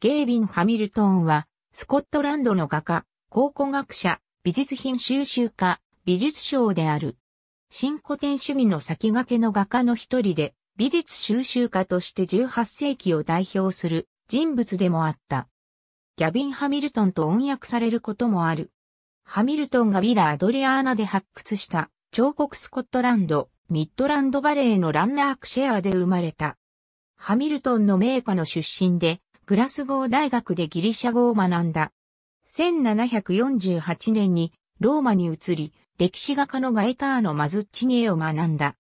ゲービン・ハミルトンは、スコットランドの画家、考古学者、美術品収集家、美術賞である。新古典主義の先駆けの画家の一人で、美術収集家として18世紀を代表する人物でもあった。ギャビン・ハミルトンと音訳されることもある。ハミルトンがヴィラ・アドリアーナで発掘した彫刻スコットランド、ミッドランドバレーのランナークシェアで生まれた。ハミルトンの名家の出身で、グラスゴー大学でギリシャ語を学んだ。1748年にローマに移り、歴史画家のガエターノ・マズッチニエを学んだ。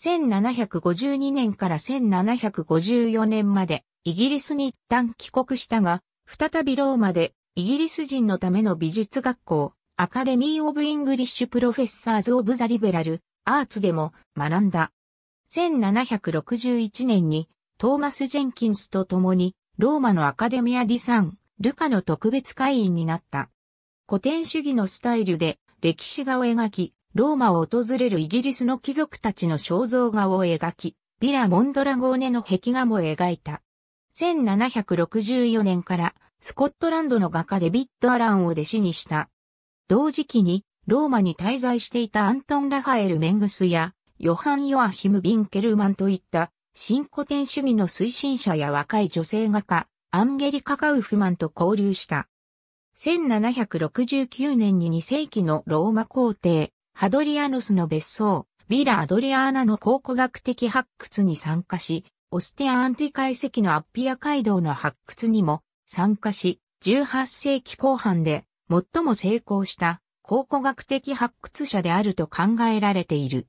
1752年から1754年までイギリスに一旦帰国したが、再びローマでイギリス人のための美術学校、アカデミー・オブ・イングリッシュ・プロフェッサーズ・オブ・ザ・リベラル・アーツでも学んだ。1761年にトーマス・ジェンキンスと共にローマのアカデミア・ディ・サン・ルカの特別会員になった。古典主義のスタイルで歴史画を描き、ローマを訪れるイギリスの貴族たちの肖像画を描き、ビラ・モンドラゴーネの壁画も描いた。1764年からスコットランドの画家デビッド・アランを弟子にした。同時期にローマに滞在していたアントン・ラファエル・メングスやヨハン・ヨアヒム・ビンケルマンといった新古典主義の推進者や若い女性画家、アンゲリカ・カウフマンと交流した。1769年に2世紀のローマ皇帝、ハドリアノスの別荘、ビラ・アドリアーナの考古学的発掘に参加し、オステア・アンティカ析のアッピア街道の発掘にも参加し、18世紀後半で最も成功した考古学的発掘者であると考えられている。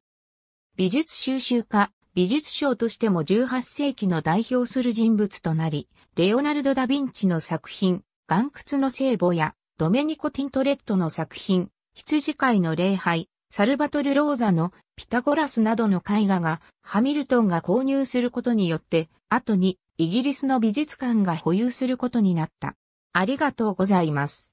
美術収集家美術賞としても18世紀の代表する人物となり、レオナルド・ダ・ヴィンチの作品、岩窟の聖母や、ドメニコ・ティントレットの作品、羊飼いの礼拝、サルバトル・ローザのピタゴラスなどの絵画がハミルトンが購入することによって後にイギリスの美術館が保有することになった。ありがとうございます。